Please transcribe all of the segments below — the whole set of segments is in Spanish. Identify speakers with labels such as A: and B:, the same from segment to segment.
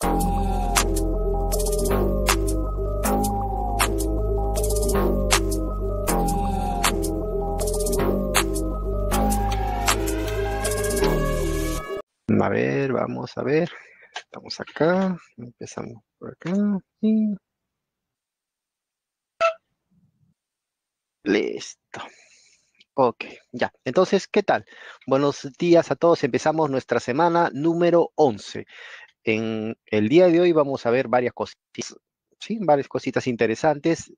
A: A ver, vamos a ver. Estamos acá. Empezamos por acá. Y... Listo. Ok, ya. Entonces, ¿qué tal? Buenos días a todos. Empezamos nuestra semana número once en el día de hoy vamos a ver varias cositas, ¿sí? Varias cositas interesantes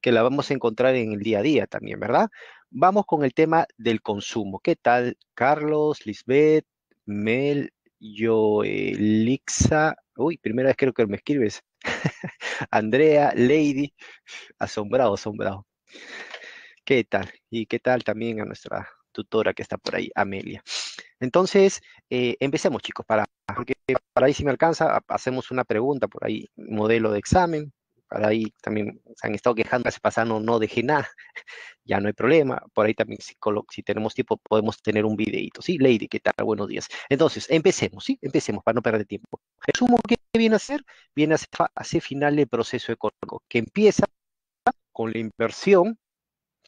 A: que la vamos a encontrar en el día a día también, ¿verdad? Vamos con el tema del consumo. ¿Qué tal, Carlos, Lisbeth, Mel, Yoelixa? Uy, primera vez creo que me escribes. Andrea, Lady, asombrado, asombrado. ¿Qué tal? Y qué tal también a nuestra tutora que está por ahí, Amelia. Entonces, eh, empecemos, chicos, para Ah. porque para ahí si me alcanza, hacemos una pregunta por ahí, modelo de examen, para ahí también se han estado quejando, hace pasado no, dejé nada, ya no hay problema, por ahí también si, si tenemos tiempo podemos tener un videito, ¿sí? Lady, ¿qué tal? Buenos días. Entonces, empecemos, ¿sí? Empecemos para no perder tiempo. Resumo, ¿qué viene a hacer? Viene a hacer final el proceso económico, que empieza con la inversión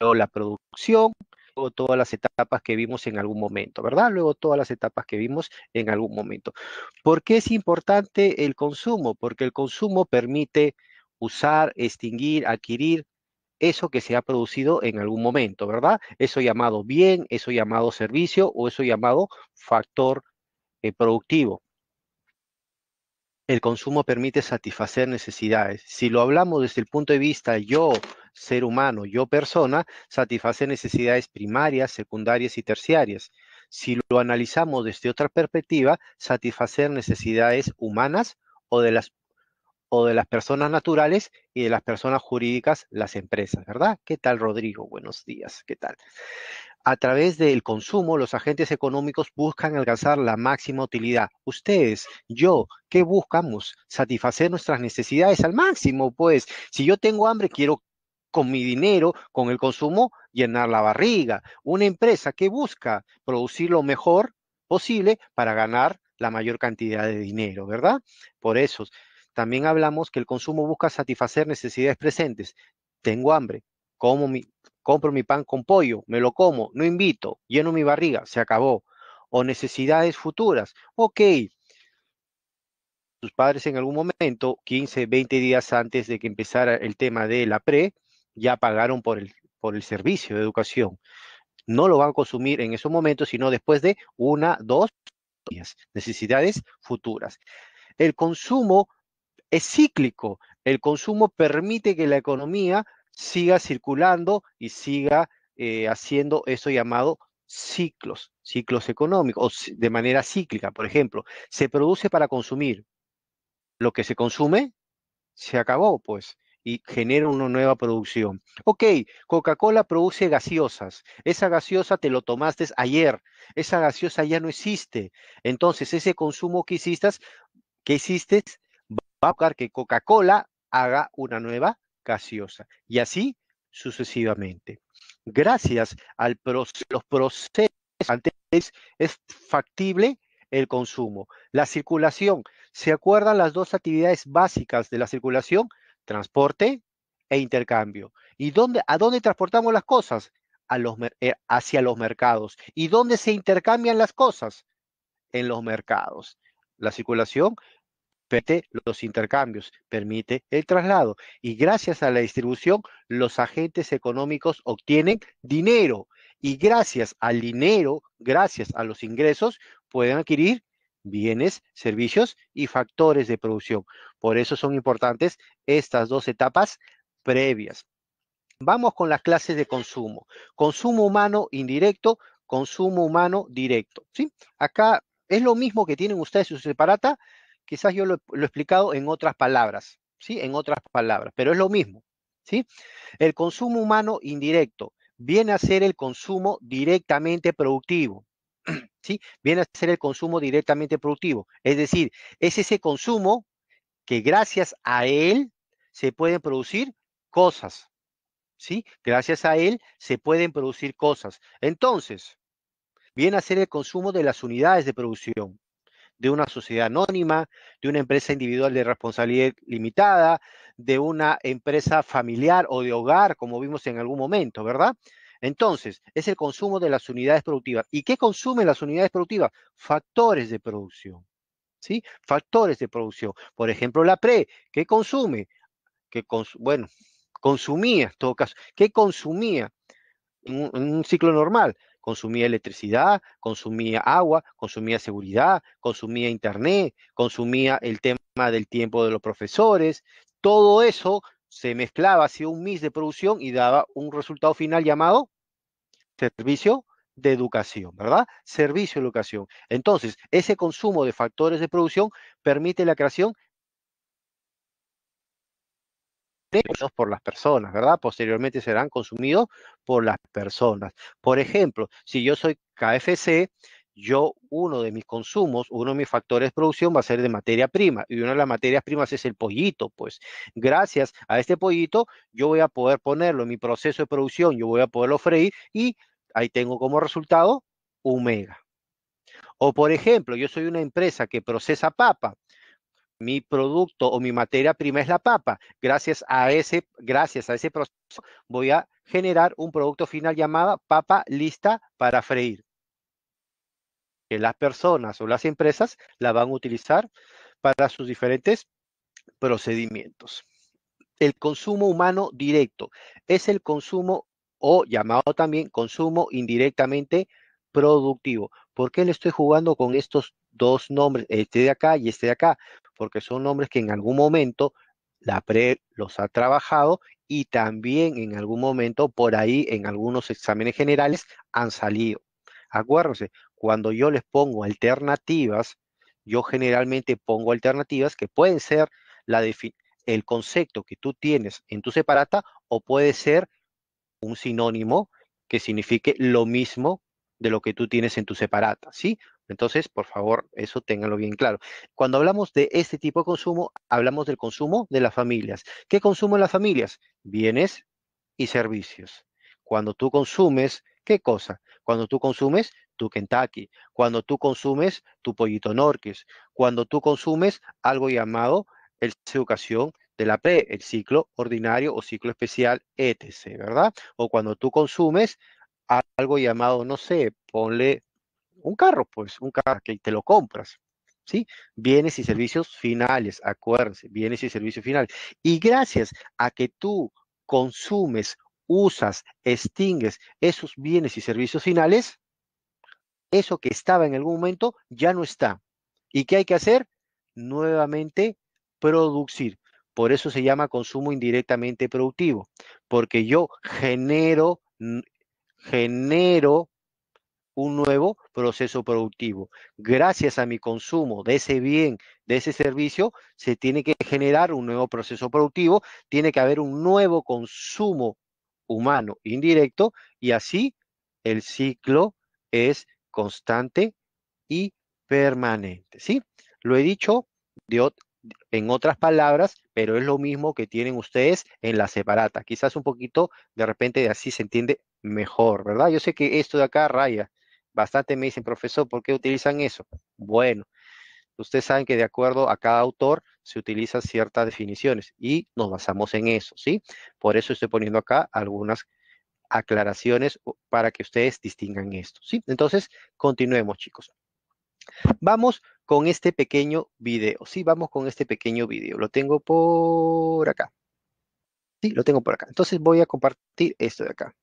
A: o la producción, luego todas las etapas que vimos en algún momento, ¿verdad? Luego todas las etapas que vimos en algún momento. ¿Por qué es importante el consumo? Porque el consumo permite usar, extinguir, adquirir eso que se ha producido en algún momento, ¿verdad? Eso llamado bien, eso llamado servicio o eso llamado factor eh, productivo. El consumo permite satisfacer necesidades. Si lo hablamos desde el punto de vista yo, ser humano, yo persona, satisface necesidades primarias, secundarias y terciarias. Si lo analizamos desde otra perspectiva, satisfacer necesidades humanas o de las o de las personas naturales y de las personas jurídicas, las empresas, ¿verdad? ¿Qué tal, Rodrigo? Buenos días, ¿qué tal? A través del consumo, los agentes económicos buscan alcanzar la máxima utilidad. Ustedes, yo, ¿qué buscamos? Satisfacer nuestras necesidades al máximo, pues. Si yo tengo hambre, quiero con mi dinero, con el consumo, llenar la barriga. Una empresa que busca producir lo mejor posible para ganar la mayor cantidad de dinero, ¿verdad? Por eso, también hablamos que el consumo busca satisfacer necesidades presentes. Tengo hambre, como compro mi pan con pollo, me lo como, no invito, lleno mi barriga, se acabó. O necesidades futuras. Ok, sus padres en algún momento, 15, 20 días antes de que empezara el tema de la pre, ya pagaron por el, por el servicio de educación. No lo van a consumir en esos momentos, sino después de una, dos Necesidades futuras. El consumo es cíclico. El consumo permite que la economía siga circulando y siga eh, haciendo eso llamado ciclos, ciclos económicos, o de manera cíclica. Por ejemplo, se produce para consumir. Lo que se consume se acabó, pues y genera una nueva producción. Ok, Coca-Cola produce gaseosas. Esa gaseosa te lo tomaste ayer. Esa gaseosa ya no existe. Entonces, ese consumo que hiciste, que hiciste va a buscar que Coca-Cola haga una nueva gaseosa. Y así sucesivamente. Gracias a los procesos antes es factible el consumo. La circulación. ¿Se acuerdan las dos actividades básicas de la circulación? transporte e intercambio. ¿Y dónde, a dónde transportamos las cosas? Eh, hacia los mercados. ¿Y dónde se intercambian las cosas? En los mercados. La circulación permite los intercambios, permite el traslado. Y gracias a la distribución, los agentes económicos obtienen dinero. Y gracias al dinero, gracias a los ingresos, pueden adquirir bienes, servicios y factores de producción. Por eso son importantes estas dos etapas previas. Vamos con las clases de consumo. Consumo humano indirecto, consumo humano directo. ¿sí? Acá es lo mismo que tienen ustedes su separata, quizás yo lo, lo, he explicado en otras palabras, ¿sí? En otras palabras, pero es lo mismo, ¿sí? El consumo humano indirecto viene a ser el consumo directamente productivo, ¿sí? Viene a ser el consumo directamente productivo. Es decir, es ese consumo que gracias a él se pueden producir cosas, ¿sí? Gracias a él se pueden producir cosas. Entonces, viene a ser el consumo de las unidades de producción de una sociedad anónima, de una empresa individual de responsabilidad limitada, de una empresa familiar o de hogar, como vimos en algún momento, ¿verdad? Entonces, es el consumo de las unidades productivas. ¿Y qué consumen las unidades productivas? Factores de producción. ¿Sí? Factores de producción. Por ejemplo, la pre, ¿qué consume? bueno, consumía, en todo caso, ¿qué consumía en un, ciclo normal? consumía electricidad, consumía agua, consumía seguridad, consumía internet, consumía el tema del tiempo de los profesores. Todo eso se mezclaba, hacia un mix de producción y daba un resultado final llamado servicio de educación, ¿verdad? Servicio de educación. Entonces, ese consumo de factores de producción permite la creación de por las personas, ¿verdad? Posteriormente serán consumidos por las personas. Por ejemplo, si yo soy KFC, yo uno de mis consumos, uno de mis factores de producción va a ser de materia prima y una de las materias primas es el pollito, pues gracias a este pollito yo voy a poder ponerlo en mi proceso de producción, yo voy a poderlo freír y Ahí tengo como resultado un mega. O por ejemplo, yo soy una empresa que procesa papa. Mi producto o mi materia prima es la papa. Gracias a ese, gracias a ese proceso voy a generar un producto final llamado papa lista para freír. Que las personas o las empresas la van a utilizar para sus diferentes procedimientos. El consumo humano directo es el consumo o llamado también consumo indirectamente productivo. ¿Por qué le estoy jugando con estos dos nombres, este de acá y este de acá? Porque son nombres que en algún momento la pre los ha trabajado y también en algún momento por ahí en algunos exámenes generales han salido. Acuérdense, cuando yo les pongo alternativas, yo generalmente pongo alternativas que pueden ser la el concepto que tú tienes en tu separata o puede ser un sinónimo que signifique lo mismo de lo que tú tienes en tu separata, ¿sí? Entonces, por favor, eso ténganlo bien claro. Cuando hablamos de este tipo de consumo, hablamos del consumo de las familias. ¿Qué consumen las familias? Bienes y servicios. Cuando tú consumes, ¿qué cosa? Cuando tú consumes tu Kentucky, cuando tú consumes tu pollito norques. cuando tú consumes algo llamado el educación de la pre, el ciclo ordinario o ciclo especial, etc., ¿verdad? O cuando tú consumes algo llamado, no sé, ponle un carro, pues un carro que te lo compras, ¿sí? Bienes y servicios finales, acuérdense, bienes y servicios finales. Y gracias a que tú consumes, usas, extingues esos bienes y servicios finales, eso que estaba en algún momento ya no está. ¿Y qué hay que hacer? Nuevamente producir. Por eso se llama consumo indirectamente productivo, porque yo genero, un nuevo proceso productivo. Gracias a mi consumo de ese bien, de ese servicio, se tiene que generar un nuevo proceso productivo, tiene que haber un nuevo consumo humano indirecto y así el ciclo es constante y permanente. ¿Sí? Lo he dicho de, en otras palabras, pero es lo mismo que tienen ustedes en la separata. Quizás un poquito, de repente, así se entiende mejor, ¿verdad? Yo sé que esto de acá raya. Bastante me dicen, profesor, ¿por qué utilizan eso? Bueno, ustedes saben que de acuerdo a cada autor se utilizan ciertas definiciones y nos basamos en eso, ¿sí? Por eso estoy poniendo acá algunas aclaraciones para que ustedes distingan esto, ¿sí? Entonces, continuemos, chicos. Vamos con este pequeño video. Sí, vamos con este pequeño video. Lo tengo por acá. Sí, lo tengo por acá. Entonces voy a compartir esto de acá.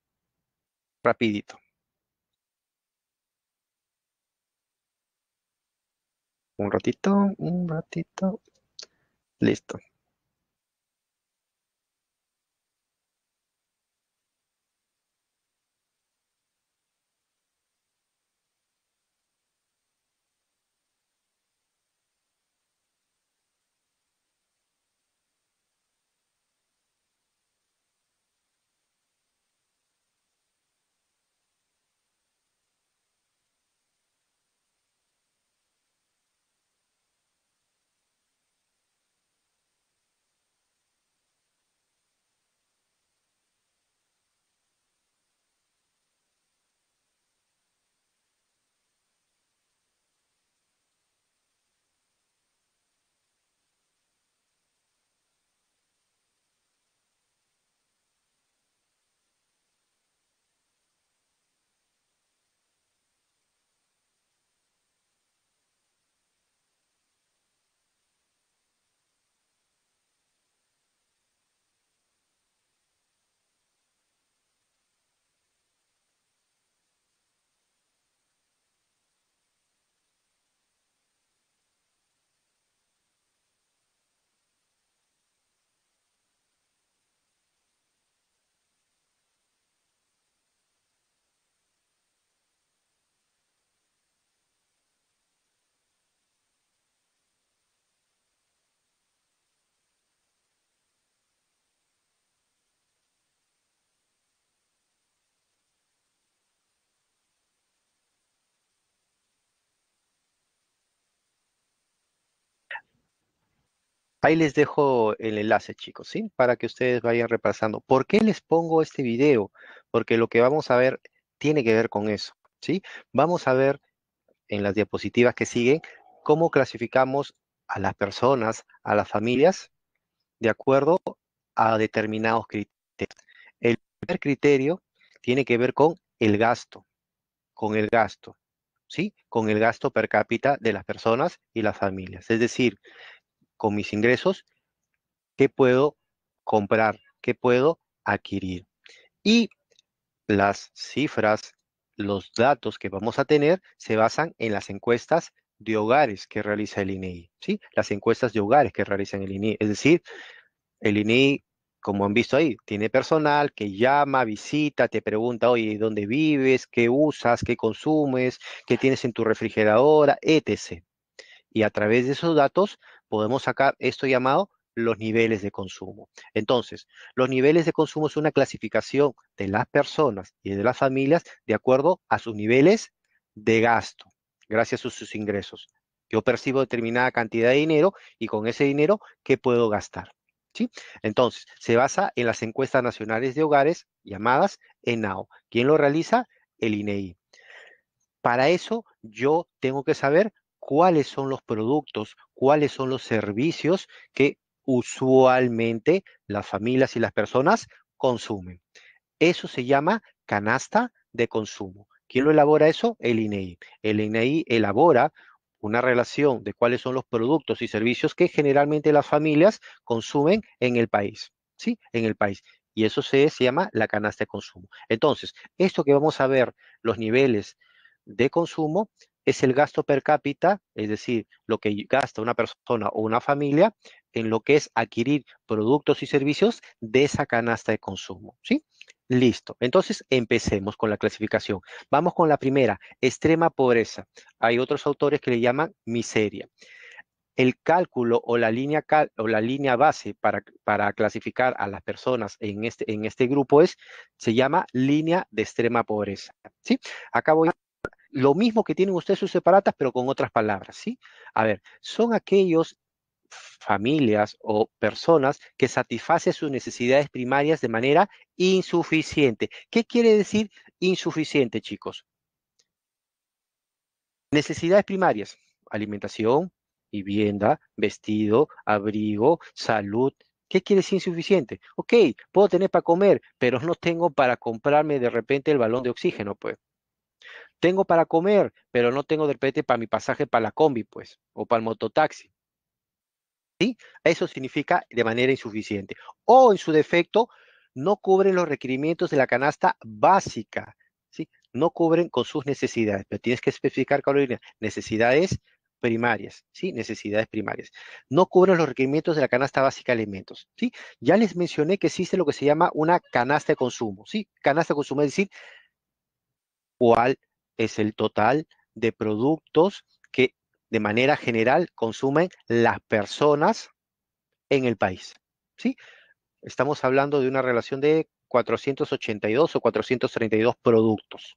A: Rapidito. Un ratito, un ratito. Listo. Ahí les dejo el enlace, chicos, ¿sí? Para que ustedes vayan repasando. ¿Por qué les pongo este video? Porque lo que vamos a ver tiene que ver con eso, ¿sí? Vamos a ver en las diapositivas que siguen cómo clasificamos a las personas, a las familias, de acuerdo a determinados criterios. El primer criterio tiene que ver con el gasto, con el gasto, ¿sí? Con el gasto per cápita de las personas y las familias. Es decir, con mis ingresos, qué puedo comprar, qué puedo adquirir. Y las cifras, los datos que vamos a tener se basan en las encuestas de hogares que realiza el INEI, e ¿sí? Las encuestas de hogares que realiza el INEI. E es decir, el INEI, e como han visto ahí, tiene personal que llama, visita, te pregunta, oye, ¿dónde vives? ¿Qué usas? ¿Qué consumes? ¿Qué tienes en tu refrigeradora? Etc. Y a través de esos datos podemos sacar esto llamado los niveles de consumo. Entonces, los niveles de consumo es una clasificación de las personas y de las familias de acuerdo a sus niveles de gasto, gracias a sus ingresos. Yo percibo determinada cantidad de dinero y con ese dinero, ¿qué puedo gastar? ¿Sí? Entonces, se basa en las encuestas nacionales de hogares llamadas ENAO. ¿Quién lo realiza? El INEI. E Para eso yo tengo que saber cuáles son los productos, cuáles son los servicios que usualmente las familias y las personas consumen. Eso se llama canasta de consumo. ¿Quién lo elabora eso? El INEI. E el INEI e elabora una relación de cuáles son los productos y servicios que generalmente las familias consumen en el país, ¿sí? En el país. Y eso se, se llama la canasta de consumo. Entonces, esto que vamos a ver, los niveles de consumo, es el gasto per cápita, es decir, lo que gasta una persona o una familia en lo que es adquirir productos y servicios de esa canasta de consumo, ¿sí? Listo. Entonces, empecemos con la clasificación. Vamos con la primera, extrema pobreza. Hay otros autores que le llaman miseria. El cálculo o la línea, o la línea base para, para, clasificar a las personas en este, en este grupo es, se llama línea de extrema pobreza. ¿sí? Acá voy a lo mismo que tienen ustedes sus separatas, pero con otras palabras, ¿sí? A ver, son aquellos familias o personas que satisfacen sus necesidades primarias de manera insuficiente. ¿Qué quiere decir insuficiente, chicos? Necesidades primarias, alimentación, vivienda, vestido, abrigo, salud. ¿Qué quiere decir insuficiente? Ok, puedo tener para comer, pero no tengo para comprarme de repente el balón de oxígeno, pues tengo para comer, pero no tengo de repente para mi pasaje para la combi, pues, o para el mototaxi. ¿Sí? Eso significa de manera insuficiente. O en su defecto, no cubren los requerimientos de la canasta básica. ¿sí? No cubren con sus necesidades. Pero tienes que especificar, Carolina, necesidades primarias, ¿sí? Necesidades primarias. No cubren los requerimientos de la canasta básica de alimentos, ¿sí? Ya les mencioné que existe lo que se llama una canasta de consumo, ¿sí? Canasta de consumo, es decir, cuál es el total de productos que de manera general consumen las personas en el país. ¿sí? Estamos hablando de una relación de 482 o 432 productos.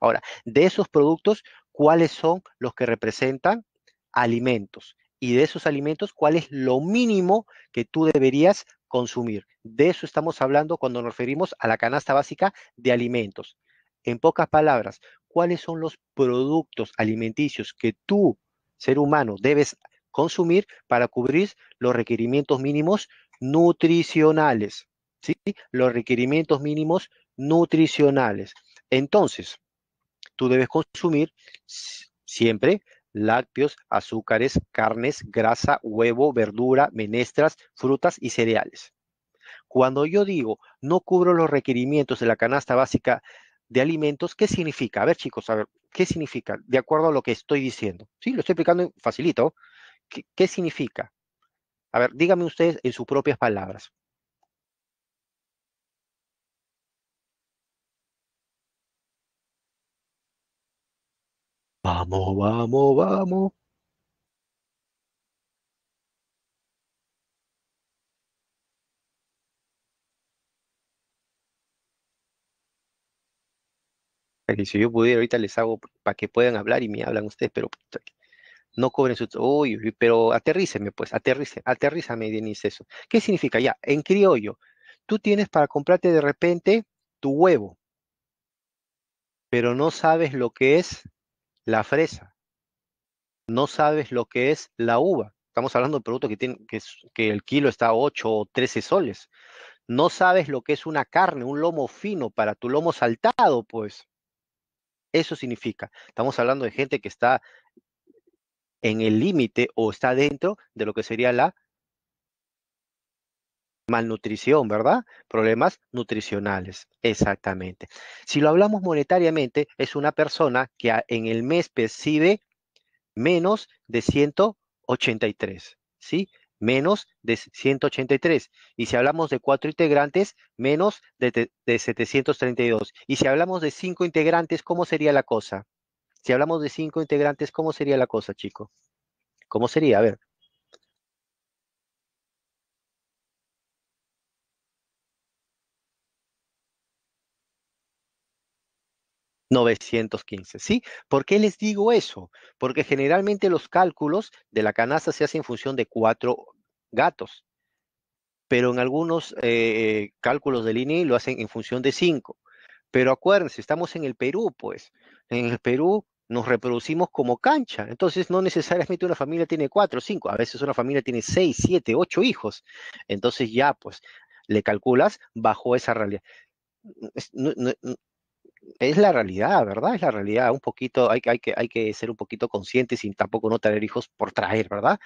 A: Ahora, de esos productos, ¿cuáles son los que representan alimentos? Y de esos alimentos, ¿cuál es lo mínimo que tú deberías consumir? De eso estamos hablando cuando nos referimos a la canasta básica de alimentos. En pocas palabras, cuáles son los productos alimenticios que tú, ser humano, debes consumir para cubrir los requerimientos mínimos nutricionales. ¿sí? Los requerimientos mínimos nutricionales. Entonces, tú debes consumir siempre lácteos, azúcares, carnes, grasa, huevo, verdura, menestras, frutas y cereales. Cuando yo digo no cubro los requerimientos de la canasta básica de alimentos, ¿qué significa? A ver, chicos, a ver, ¿qué significa? De acuerdo a lo que estoy diciendo. Sí, lo estoy explicando facilito. ¿Qué, qué significa? A ver, díganme ustedes en sus propias palabras. Vamos, vamos, vamos. si yo pudiera, ahorita les hago para que puedan hablar y me hablan ustedes, pero no cobren su... Uy, pero aterríceme, pues, aterríceme, aterrízame, Denise, eso. ¿Qué significa? Ya, en criollo, tú tienes para comprarte de repente tu huevo, pero no sabes lo que es la fresa, no sabes lo que es la uva. Estamos hablando de productos que, que, que el kilo está a 8 o 13 soles. No sabes lo que es una carne, un lomo fino para tu lomo saltado, pues eso significa, estamos hablando de gente que está en el límite o está dentro de lo que sería la malnutrición, ¿verdad? Problemas nutricionales, exactamente. Si lo hablamos monetariamente, es una persona que en el mes percibe menos de 183, ¿sí? menos de 183. Y si hablamos de cuatro integrantes, menos de, de 732. Y si hablamos de cinco integrantes, ¿cómo sería la cosa? Si hablamos de cinco integrantes, ¿cómo sería la cosa, chico? ¿Cómo sería? A ver, 915, ¿sí? ¿Por qué les digo eso? Porque generalmente los cálculos de la canasta se hacen en función de cuatro gatos, pero en algunos eh, cálculos del INE lo hacen en función de cinco. Pero acuérdense, estamos en el Perú, pues. En el Perú nos reproducimos como cancha. Entonces, no necesariamente una familia tiene cuatro, cinco. A veces una familia tiene seis, siete, ocho hijos. Entonces, ya, pues, le calculas bajo esa realidad. no, es la realidad, ¿verdad? Es la realidad. Un poquito, hay, hay, que, hay que ser un poquito consciente sin tampoco no tener hijos por traer, ¿verdad?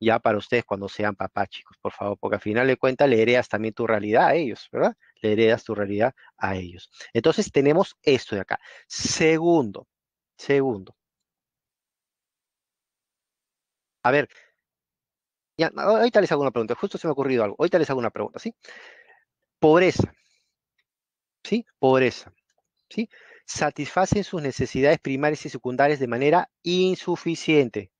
A: Ya para ustedes cuando sean papás, chicos, por favor, porque al final de cuentas le heredas también tu realidad a ellos, ¿verdad? Le heredas tu realidad a ellos. Entonces tenemos esto de acá. Segundo, segundo. A ver, ya, ahorita les hago una pregunta, justo se me ha ocurrido algo. Ahorita les hago una pregunta, ¿sí? Pobreza. ¿Sí? Pobreza satisfacen sus necesidades primarias y secundarias de manera insuficiente.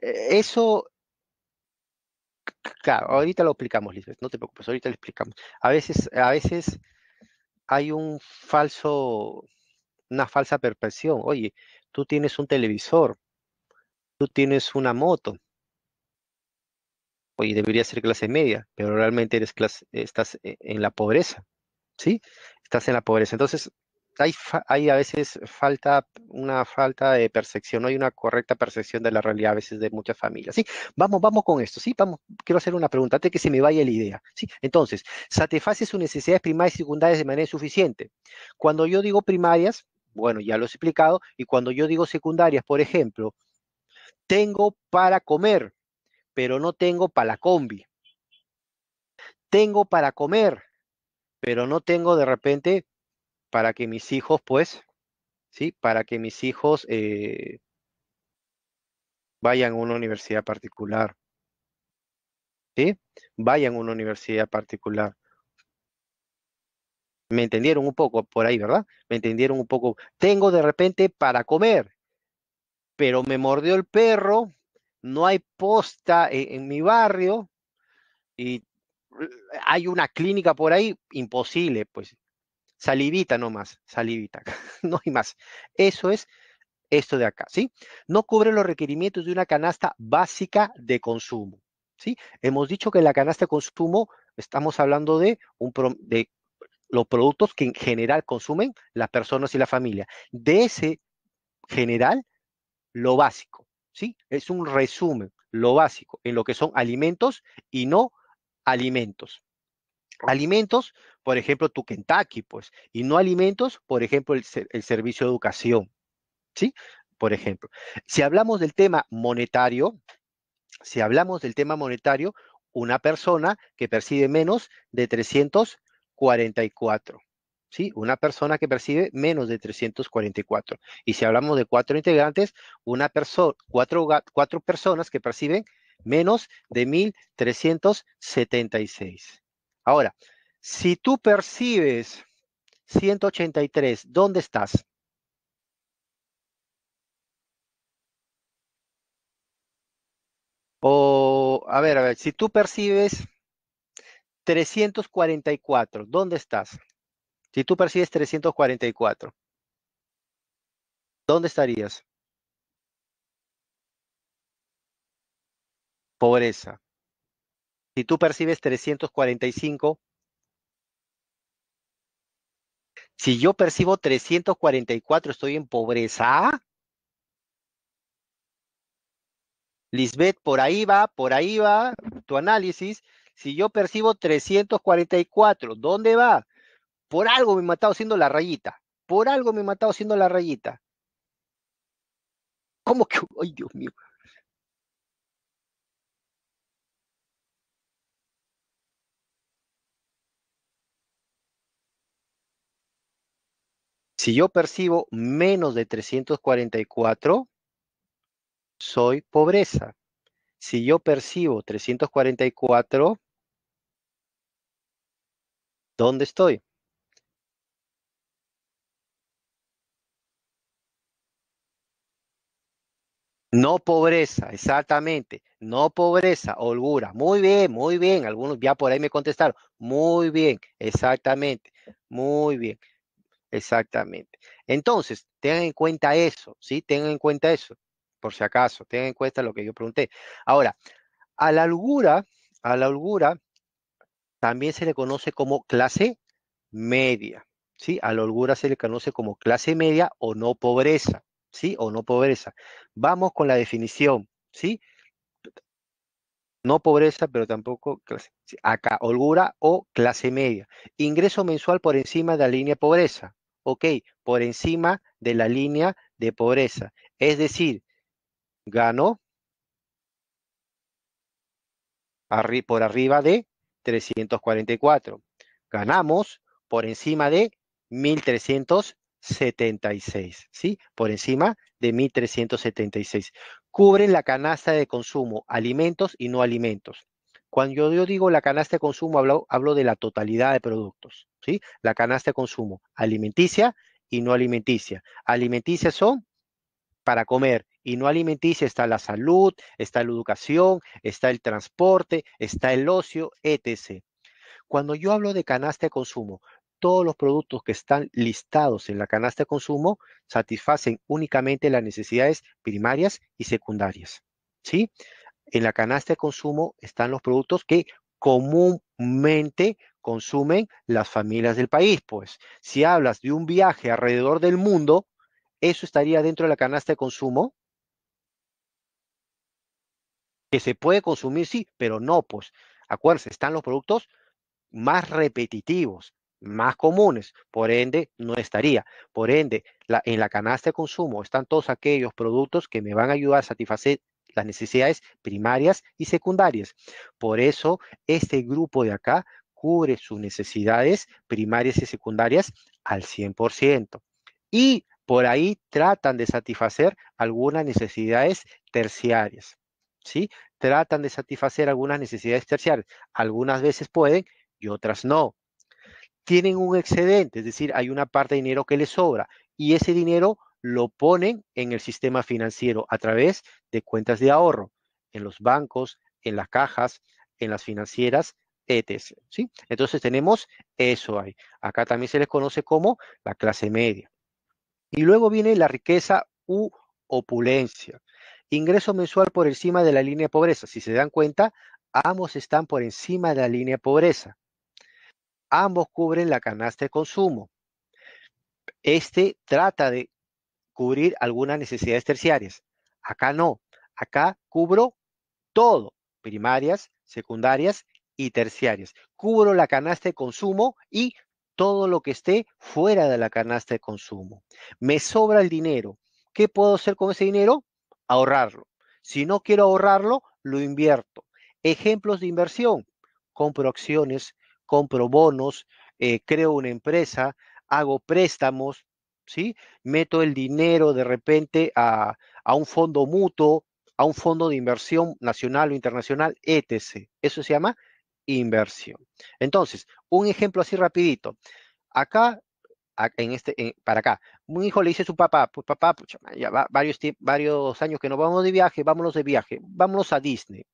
A: Eh, eso, claro, ahorita lo explicamos, Lisbeth, no te preocupes, ahorita lo explicamos. A veces, a veces hay un falso, una falsa percepción. Oye, tú tienes un televisor, tú tienes una moto, Oye, debería ser clase media, pero realmente eres clase, estás e, en la pobreza, ¿sí? Estás en la pobreza. Entonces, hay, hay a veces falta, una falta de percepción, no hay una correcta percepción de la realidad a veces de muchas familias, ¿sí? Vamos, vamos con esto, ¿sí? Vamos, quiero hacer una pregunta antes que se me vaya la idea, ¿sí? Entonces, satisface sus necesidades primarias y secundarias de manera suficiente. Cuando yo digo primarias, bueno, ya lo he explicado, y cuando yo digo secundarias, por ejemplo, tengo para comer, pero no tengo para la combi. Tengo para comer, pero no tengo de repente para que mis hijos, pues, ¿sí? Para que mis hijos eh, vayan a una universidad particular. ¿Sí? Vayan a una universidad particular. Me entendieron un poco por ahí, ¿verdad? Me entendieron un poco. Tengo de repente para comer, pero me mordió el perro no hay posta e-, en, mi barrio y eh, hay una clínica por ahí, imposible, pues salivita nomás, salivita, no hay más. Eso es esto de acá, ¿sí? No cubre los requerimientos de una canasta básica de consumo, ¿sí? Hemos dicho que la canasta de consumo, estamos hablando de los productos que en general consumen las personas y la familia. De ese general, lo básico. ¿sí? Es un resumen, lo básico, en lo que son alimentos y no alimentos. Alimentos, por ejemplo, tu Kentucky, pues, y no alimentos, por ejemplo, el, servicio de educación, ¿sí? Por ejemplo. Si hablamos del tema monetario, si hablamos del tema monetario, una persona que percibe menos de 344. ¿sí? Una persona que percibe menos de 344. Y si hablamos de cuatro integrantes, una persona, cuatro, cuatro personas que perciben menos de 1376. Ahora, si tú percibes 183, ¿dónde estás? O, a ver, a ver, si tú percibes 344, ¿dónde estás? Si tú percibes 344, ¿dónde estarías? Pobreza. Si tú percibes 345, si yo percibo 344, estoy en pobreza. Lisbeth, por ahí va, por ahí va tu análisis. Si yo percibo 344, ¿dónde va? Por algo me he matado siendo la rayita. Por algo me he matado siendo la rayita. ¿Cómo que? Ay, Dios mío. Si yo percibo menos de 344, soy pobreza. Si yo percibo 344, ¿dónde estoy? No pobreza, exactamente. No pobreza, holgura. Muy bien, muy bien. Algunos ya por ahí me contestaron. Muy bien, exactamente. Muy bien, exactamente. Entonces, tengan en cuenta eso, ¿sí? Tengan en cuenta eso, por si acaso. Tengan en cuenta lo que yo pregunté. Ahora, a la holgura, a la holgura también se le conoce como clase media, ¿sí? A la holgura se le conoce como clase media o no pobreza. ¿sí? O no pobreza. Vamos con la definición, ¿sí? No pobreza, pero tampoco acá, holgura o clase media. Ingreso mensual por encima de la línea pobreza, ¿ok? Por encima de la línea de pobreza. Es decir, ganó por arriba de 344. Ganamos por encima de 1300 76, ¿sí? Por encima de 1376. Cubren la canasta de consumo, alimentos y no alimentos. Cuando yo digo la canasta de consumo, hablo, de la totalidad de productos, ¿sí? La canasta de consumo alimenticia y no alimenticia. Alimenticia son para comer y no alimenticia está la salud, está la educación, está el transporte, está el ocio, etc. Cuando yo hablo de canasta de consumo, todos los productos que están listados en la canasta de consumo satisfacen únicamente las necesidades primarias y secundarias. ¿sí? En la canasta de consumo están los productos que comúnmente consumen las familias del país. Pues si hablas de un viaje alrededor del mundo, eso estaría dentro de la canasta de consumo. Que se puede consumir, sí, pero no, pues acuérdense, están los productos más repetitivos, más comunes, por ende no estaría. Por ende, en la canasta de consumo están todos aquellos productos que me van a ayudar a satisfacer las necesidades primarias y secundarias. Por eso, este grupo de acá cubre sus necesidades primarias y secundarias al 100%. Y por ahí tratan de satisfacer algunas necesidades terciarias. ¿Sí? Tratan de satisfacer algunas necesidades terciarias. Algunas veces pueden y otras no tienen un excedente, es decir, hay una parte de dinero que les sobra y ese dinero lo ponen en el sistema financiero a través de cuentas de ahorro, en los bancos, en las cajas, en las financieras, etc. ¿sí? Entonces tenemos eso ahí. Acá también se les conoce como la clase media. Y luego viene la riqueza u opulencia. Ingreso mensual por encima de la línea de pobreza. Si se dan cuenta, ambos están por encima de la línea pobreza. Ambos cubren la canasta de consumo. Este trata de cubrir algunas necesidades terciarias. Acá no. Acá cubro todo, primarias, secundarias y terciarias. Cubro la canasta de consumo y todo lo que esté fuera de la canasta de consumo. Me sobra el dinero. ¿Qué puedo hacer con ese dinero? Ahorrarlo. Si no quiero ahorrarlo, lo invierto. Ejemplos de inversión. Compro acciones, compro bonos, eh, creo una empresa, hago préstamos, ¿sí? Meto el dinero de repente a, un fondo mutuo, a un fondo de inversión nacional o internacional, etc. Eso se llama inversión. Entonces, un ejemplo así rapidito. Acá, en este, para acá, un hijo le dice a su papá, pues papá, ya va varios, varios años que nos vamos de viaje, vámonos de viaje, vámonos a Disney.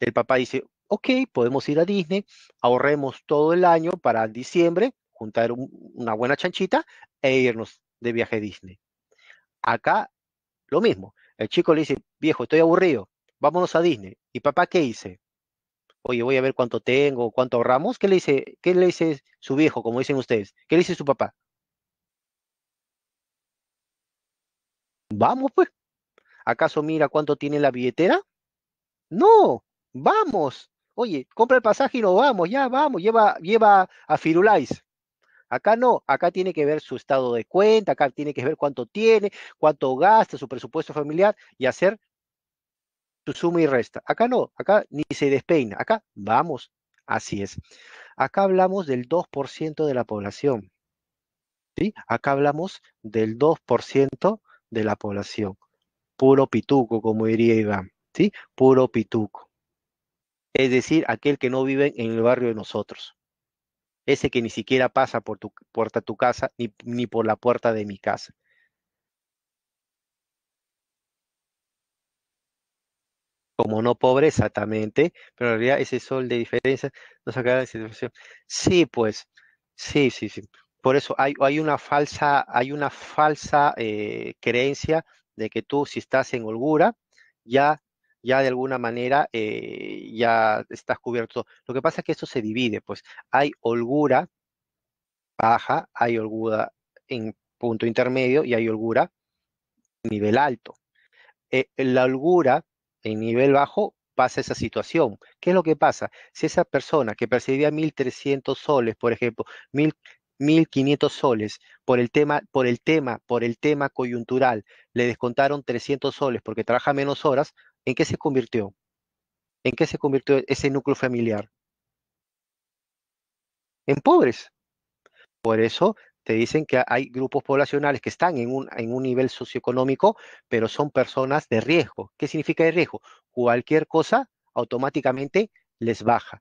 A: El papá dice, ok, podemos ir a Disney, ahorremos todo el año para diciembre, juntar una buena chanchita e irnos de viaje a Disney. Acá, lo mismo. El chico le dice, viejo, estoy aburrido, vámonos a Disney. ¿Y papá qué dice? Oye, voy a ver cuánto tengo, cuánto ahorramos. ¿Qué le dice, qué le dice su viejo, como dicen ustedes? ¿Qué le dice su papá? Vamos, pues. ¿Acaso mira cuánto tiene la billetera? No, vamos. Oye, compra el pasaje y nos vamos, ya vamos, lleva, lleva a Firulais. Acá no, acá tiene que ver su estado de cuenta, acá tiene que ver cuánto tiene, cuánto gasta, su presupuesto familiar y hacer su suma y resta. Acá no, acá ni se despeina, acá vamos, así es. Acá hablamos del 2% de la población. ¿sí? Acá hablamos del 2% de la población. Puro pituco, como diría Iván, ¿sí? Puro pituco es decir, aquel que no vive en el barrio de nosotros, ese que ni siquiera pasa por tu puerta tu casa ni, ni por la puerta de mi casa. como no pobre exactamente, pero en realidad ese sol de diferencia nos acaba de situación. Sí, pues, sí, sí, sí. Por eso hay, una falsa, hay una falsa eh, creencia de que tú, si estás en holgura, ya ya de alguna manera eh, ya estás cubierto. Lo que pasa es que esto se divide, pues hay holgura baja, hay holgura en punto intermedio y hay holgura nivel alto. Eh, la holgura en nivel bajo pasa esa situación. ¿Qué es lo que pasa? Si esa persona que percibía 1.300 soles, por ejemplo, 1.500 soles por el tema, por el tema, por el tema coyuntural, le descontaron 300 soles porque trabaja menos horas, ¿En qué se convirtió? ¿En qué se convirtió ese núcleo familiar? En pobres. Por eso te dicen que hay grupos poblacionales que están en un, en un nivel socioeconómico, pero son personas de riesgo. ¿Qué significa de riesgo? Cualquier cosa automáticamente les baja.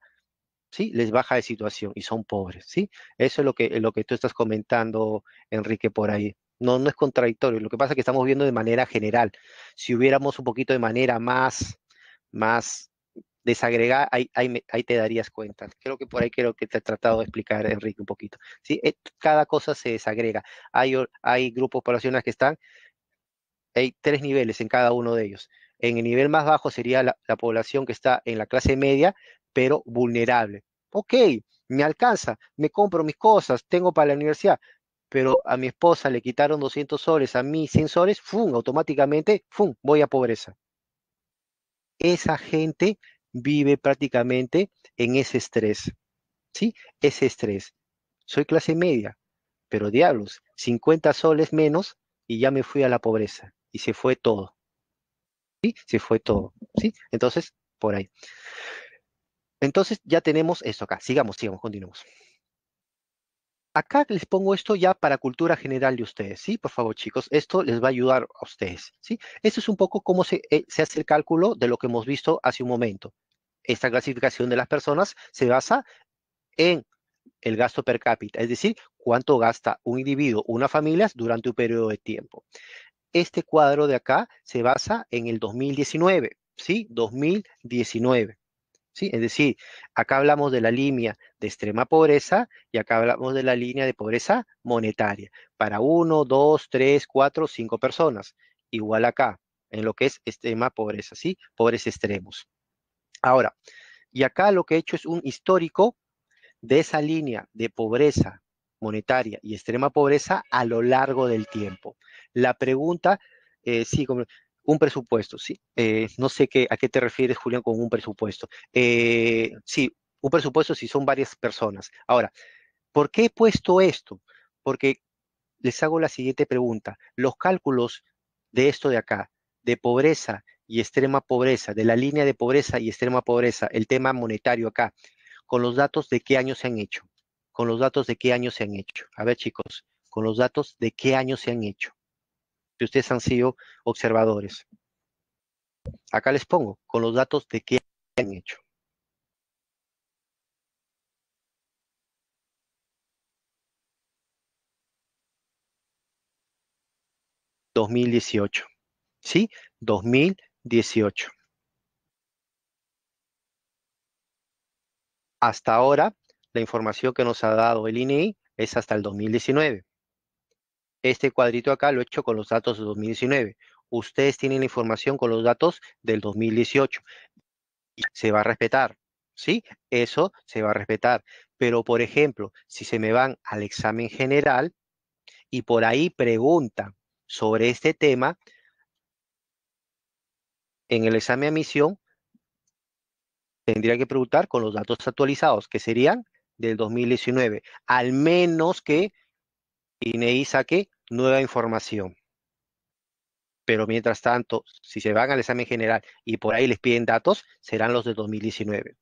A: ¿sí? Les baja de situación y son pobres, ¿sí? Eso es lo que, lo que tú estás comentando, Enrique, por ahí. No, es contradictorio. Lo que pasa es que estamos viendo de manera general. Si hubiéramos un poquito de manera más, más desagregada, ahí, te darías cuenta. Creo que por ahí creo que te he tratado de explicar, Enrique, un poquito. ¿sí? Eh, cada cosa se desagrega. Hay, hay grupos poblacionales que están, hay tres niveles en cada uno de ellos. En el nivel más bajo sería la, la población que está en la clase media, pero vulnerable. Ok, me alcanza, me compro mis cosas, tengo para la universidad, pero a mi esposa le quitaron 200 soles, a mí 100 soles, ¡fum! Automáticamente, ¡fum! Voy a pobreza. Esa gente vive prácticamente en ese estrés, ¿sí? Ese estrés. Soy clase media, pero diablos, 50 soles menos y ya me fui a la pobreza y se fue todo. ¿Sí? Se fue todo, ¿sí? Entonces, por ahí. Entonces ya tenemos esto acá. Sigamos, sigamos, continuemos acá les pongo esto ya para cultura general de ustedes, ¿sí? Por favor, chicos, esto les va a ayudar a ustedes, ¿sí? Esto es un poco cómo eh, se, hace el cálculo de lo que hemos visto hace un momento. Esta clasificación de las personas se basa en el gasto per cápita, es decir, cuánto gasta un individuo, una familia durante un periodo de tiempo. Este cuadro de acá se basa en el 2019, ¿sí? 2019. Es decir, acá hablamos de la línea de extrema pobreza y acá hablamos de la línea de pobreza monetaria para uno dos tres cuatro cinco personas. Igual acá, en lo que es extrema pobreza, ¿sí? Pobres extremos. Ahora, y acá lo que he hecho es un histórico de esa línea de pobreza monetaria y extrema pobreza a lo largo del tiempo. La pregunta, eh, sí, como, un presupuesto, sí. Eh, no sé qué, a qué te refieres, Julián, con un presupuesto. Eh, sí, un presupuesto si son varias personas. Ahora, ¿por qué he puesto esto? Porque les hago la siguiente pregunta. Los cálculos de esto de acá, de pobreza y extrema pobreza, de la línea de pobreza y extrema pobreza, el tema monetario acá, con los datos de qué año se han hecho, con los datos de qué año se han hecho. A ver, chicos, con los datos de qué año se han hecho que ustedes han sido observadores. Acá les pongo con los datos de qué han hecho. ¿2018? ¿Sí? 2018. Hasta ahora, la información que nos ha dado el INE es hasta el 2019. Este cuadrito acá lo he hecho con los datos de 2019. Ustedes tienen la información con los datos del 2018. Se va a respetar, ¿sí? Eso se va a respetar. Pero, por ejemplo, si se me van al examen general y por ahí preguntan sobre este tema, en el examen de admisión tendría que preguntar con los datos actualizados, que serían del 2019, al menos que INEI saque nueva información. Pero mientras tanto, si se van al examen general y por ahí les piden datos, serán los de 2019.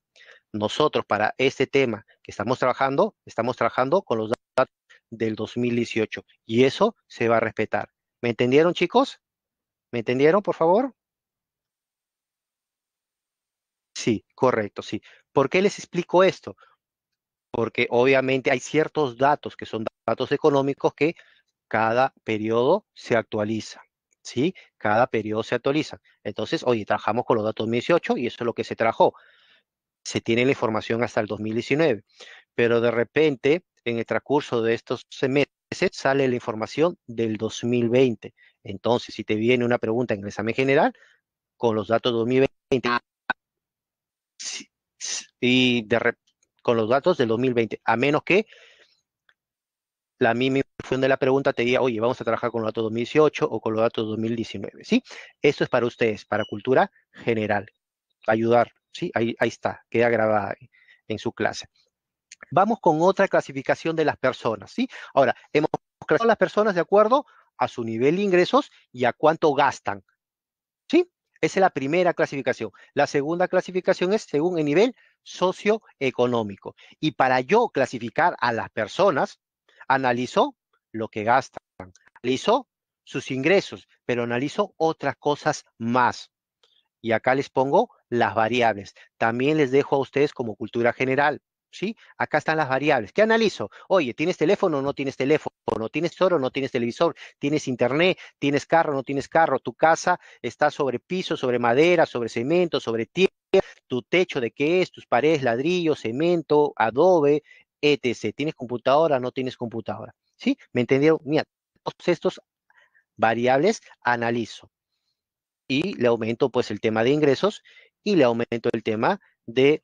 A: Nosotros para este tema que estamos trabajando, estamos trabajando con los datos del 2018 y eso se va a respetar. ¿Me entendieron, chicos? ¿Me entendieron, por favor? Sí, correcto, sí. ¿Por qué les explico esto? porque obviamente hay ciertos datos que son datos económicos que cada periodo se actualiza, ¿sí? Cada periodo se actualiza. Entonces, oye, trabajamos con los datos 2018 y eso es lo que se trajo. Se tiene la información hasta el 2019, pero de repente, en el transcurso de estos semestres, sale la información del 2020. Entonces, si te viene una pregunta en el examen general, con los datos 2020, y de, repente con los datos del 2020, a menos que la misma función de la pregunta te diga, oye, vamos a trabajar con los datos 2018 o con los datos 2019, ¿sí? Esto es para ustedes, para cultura general. Ayudar, ¿sí? Ahí, ahí está, queda grabada en su clase. Vamos con otra clasificación de las personas, ¿sí? Ahora, hemos clasificado a las personas de acuerdo a su nivel de ingresos y a cuánto gastan, ¿sí? Esa es la primera clasificación. La segunda clasificación es según el nivel socioeconómico. Y para yo clasificar a las personas, analizo lo que gastan, analizo sus ingresos, pero analizo otras cosas más. Y acá les pongo las variables. También les dejo a ustedes como cultura general. ¿Sí? Acá están las variables. ¿Qué analizo? Oye, ¿tienes teléfono o no tienes teléfono? no tienes oro, no tienes televisor, tienes internet, tienes carro, no tienes carro, tu casa está sobre piso, sobre madera, sobre cemento, sobre tierra, tu techo de qué es, tus paredes, ladrillo, cemento, adobe, etc. ¿Tienes computadora, no tienes computadora? ¿Sí? ¿Me entendió? Mira, todos estos variables analizo y le aumento pues el tema de ingresos y le aumento el tema de,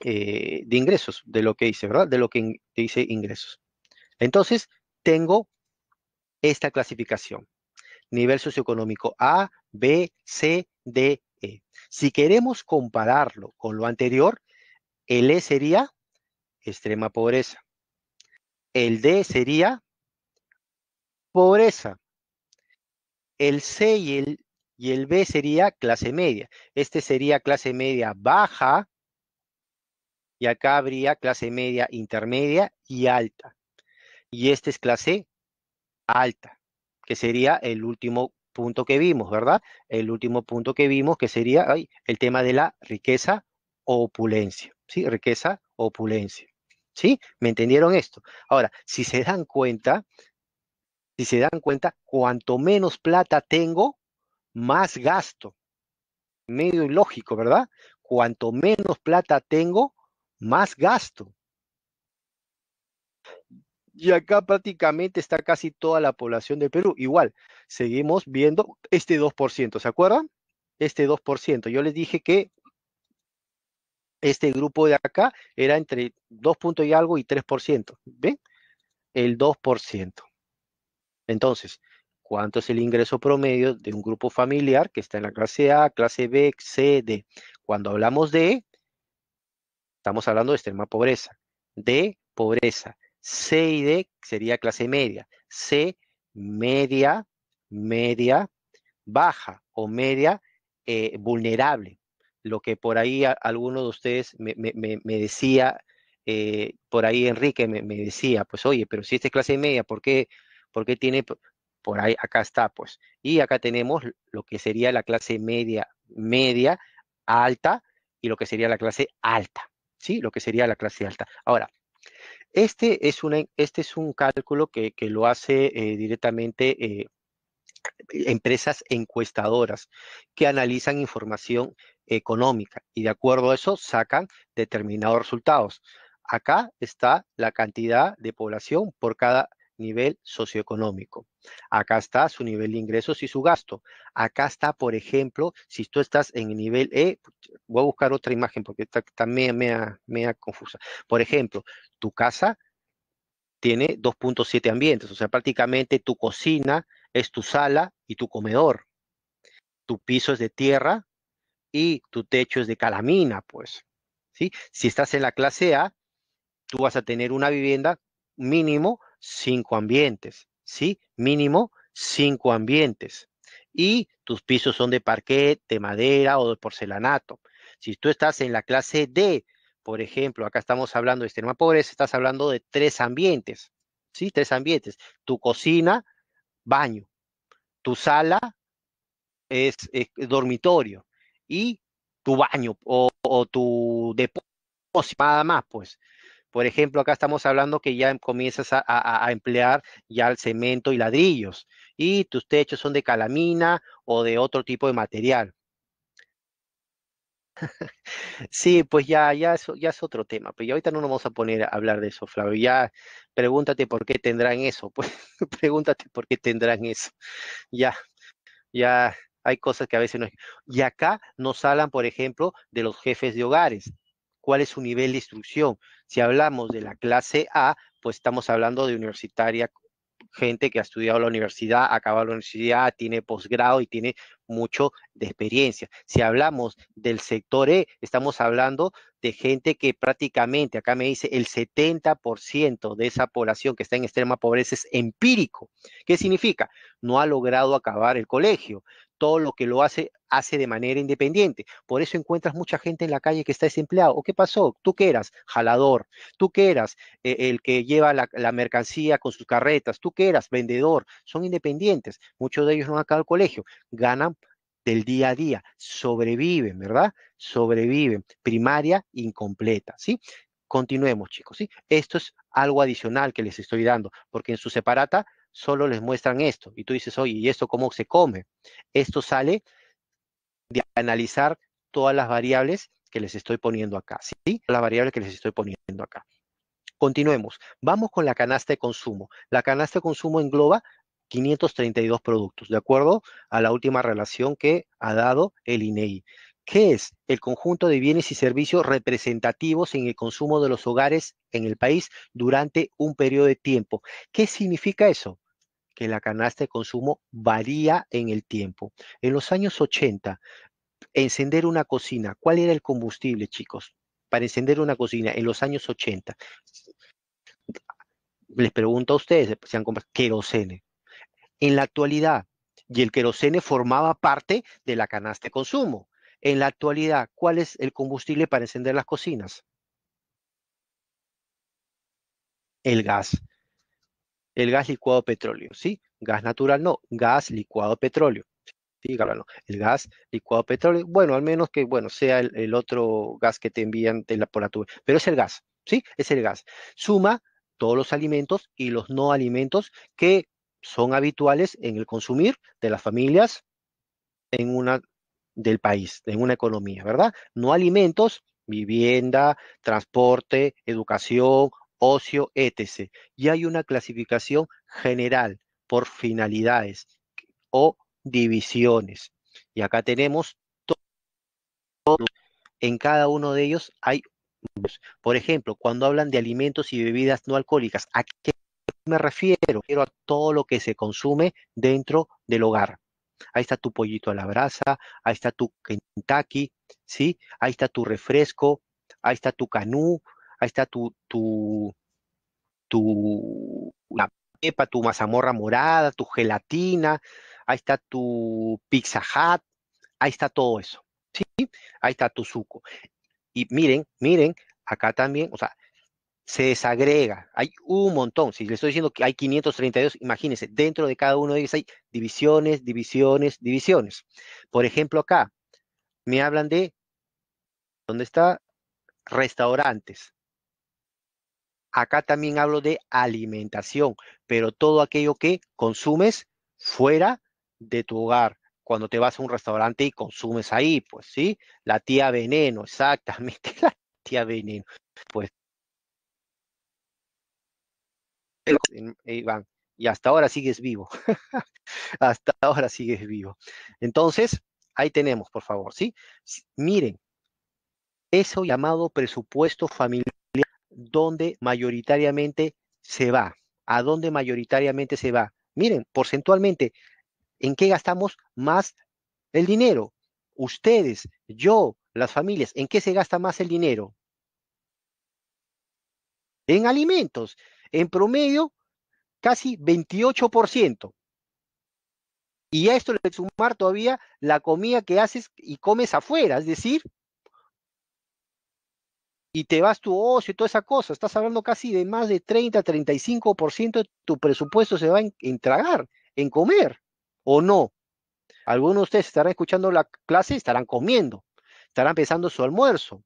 A: eh, de ingresos, de lo que hice, ¿verdad? De lo que dice ingresos. Entonces, tengo esta clasificación. Nivel socioeconómico A, B, C, D, E. Si queremos compararlo con lo anterior, el E sería extrema pobreza. El D sería pobreza. El C y el, y el B sería clase media. Este sería clase media baja. Y acá habría clase media intermedia y alta y esta es clase alta, que sería el último punto que vimos, ¿verdad? El último punto que vimos que sería el tema de la riqueza opulencia, ¿sí? Riqueza opulencia, ¿sí? ¿Me entendieron esto? Ahora, si se dan cuenta, si se dan cuenta, cuanto menos plata tengo, más gasto. Medio ilógico, ¿verdad? Cuanto menos plata tengo, más gasto y acá prácticamente está casi toda la población del Perú. Igual, seguimos viendo este 2%, ¿se acuerdan? Este 2%. Yo les dije que este grupo de acá era entre 2 y algo y 3%. ¿Ven? El 2%. Entonces, ¿cuánto es el ingreso promedio de un grupo familiar que está en la clase A, clase B, C, D? Cuando hablamos de, estamos hablando de extrema pobreza. De pobreza. C y D sería clase media. C, media, media, baja o media eh, vulnerable. Lo que por ahí alguno de ustedes me, decía, eh, por ahí Enrique me, decía, pues oye, pero si esta es clase media, ¿por qué, por qué tiene...? Por ahí, acá está, pues. Y acá tenemos lo que sería la clase media, media, alta, y lo que sería la clase alta, ¿sí? Lo que sería la clase alta. Ahora, este, este es, un cálculo que, lo hace eh, directamente eh, empresas encuestadoras que analizan información económica y de acuerdo a eso sacan determinados resultados. Acá está la cantidad de población por cada nivel socioeconómico. Acá está su nivel de ingresos y su gasto. Acá está, por ejemplo, si tú estás en el nivel E, voy a buscar otra imagen porque está, mea mea mea confusa. Por ejemplo, tu casa tiene 2.7 ambientes, o sea, prácticamente tu cocina es tu sala y tu comedor. Tu piso es de tierra y tu techo es de calamina, pues. Si estás en la clase A, tú vas a tener una vivienda mínimo cinco ambientes, ¿sí? Mínimo cinco ambientes. Y tus pisos son de parquet, de madera o de porcelanato. Si tú estás en la clase D, por ejemplo, acá estamos hablando de extrema pobreza, estás hablando de tres ambientes, ¿sí? Tres ambientes. Tu cocina, baño. Tu sala es, eh, dormitorio. Y tu baño o, o tu depósito, nada más, pues. Por ejemplo, acá estamos hablando que ya comienzas a, emplear ya el cemento y ladrillos y tus techos son de calamina o de otro tipo de material. Sí, pues ya, ya, es, ya es otro tema, pero pues, ahorita no nos vamos a poner a hablar de eso, Flavio. Ya pregúntate por qué tendrán eso, pues pregúntate por qué tendrán eso. Ya, ya hay cosas que a veces no. Y acá nos hablan, por ejemplo, de los jefes de hogares cuál es su nivel de instrucción. Si hablamos de la clase A, pues estamos hablando de universitaria, gente que ha estudiado la universidad, ha acabado la universidad, tiene posgrado y tiene mucho de experiencia. Si hablamos del sector E, estamos hablando de gente que prácticamente, acá me dice, el 70% de esa población que está en extrema pobreza es empírico. ¿Qué significa? No ha logrado acabar el colegio, todo lo que lo hace, hace de manera independiente. Por eso encuentras mucha gente en la calle que está desempleado. ¿O qué pasó? Tú que eras jalador, tú que eras e, el que lleva la, mercancía con sus carretas, tú que eras vendedor, son independientes. Muchos de ellos no han acabado el colegio, ganan del día a día, sobreviven, ¿verdad? Sobreviven, primaria incompleta, ¿sí? Continuemos, chicos, ¿sí? Esto es algo adicional que les estoy dando, porque en su separata solo les muestran esto. Y tú dices, oye, ¿y esto cómo se come? Esto sale de analizar todas las variables que les estoy poniendo acá, ¿sí? Las variables que les estoy poniendo acá. Continuemos. Vamos con la canasta de consumo. La canasta de consumo engloba 532 productos, de acuerdo a la última relación que ha dado el INEI. E ¿Qué es el conjunto de bienes y servicios representativos en el consumo de los hogares en el país durante un periodo de tiempo? ¿Qué significa eso? la canasta de consumo varía en el tiempo. En los años 80, encender una cocina, ¿cuál era el combustible, chicos? Para encender una cocina en los años 80. Les pregunto a ustedes, eh, se han comprado querosene. En la actualidad, y el querosene formaba parte de la canasta de consumo. En la actualidad, ¿cuál es el combustible para encender las cocinas? El gas el gas licuado petróleo, ¿sí? Gas natural no, gas licuado petróleo. Sí, no. El gas licuado petróleo, bueno, al menos que, bueno, sea el, otro gas que te envían de la, por la pero es el gas, ¿sí? Es el gas. Suma todos los alimentos y los no alimentos que son habituales en el consumir de las familias en una del país, en una economía, ¿verdad? No alimentos, vivienda, transporte, educación, ocio, etc. Y hay una clasificación general por finalidades o divisiones. Y acá tenemos En cada uno de ellos hay, por ejemplo, cuando hablan de alimentos y bebidas no alcohólicas, ¿a qué me refiero? Quiero a todo lo que se consume dentro del hogar. Ahí está tu pollito a la brasa, ahí está tu Kentucky, ¿sí? Ahí está tu refresco, ahí está tu canú, ahí está tu, tu, tu la pepa, tu mazamorra morada, tu gelatina, ahí está tu pizza hat, ahí está todo eso, ¿sí? Ahí está tu suco. Y miren, miren, acá también, o sea, se desagrega, hay un montón, si les estoy diciendo que hay 532, imagínense, dentro de cada uno de ellos hay divisiones, divisiones, divisiones. Por ejemplo, acá me hablan de, ¿dónde está? Restaurantes. Acá también hablo de alimentación, pero todo aquello que consumes fuera de tu hogar, cuando te vas a un restaurante y consumes ahí, pues sí, la tía veneno, exactamente, la tía veneno. Pues eh, Iván, y hasta ahora sigues vivo. hasta ahora sigues vivo. Entonces, ahí tenemos, por favor, ¿sí? Miren, eso llamado presupuesto familiar dónde mayoritariamente se va, a dónde mayoritariamente se va. Miren, porcentualmente, ¿en qué gastamos más el dinero? Ustedes, yo, las familias, ¿en qué se gasta más el dinero? En alimentos, en promedio, casi 28%. Y a esto le sumar todavía la comida que haces y comes afuera, es decir, y te vas tu ocio y toda esa cosa. Estás hablando casi de más de 30, 35% de tu presupuesto se va a entregar en comer, ¿o no? Algunos de ustedes estarán escuchando la clase, y estarán comiendo, estarán empezando su almuerzo.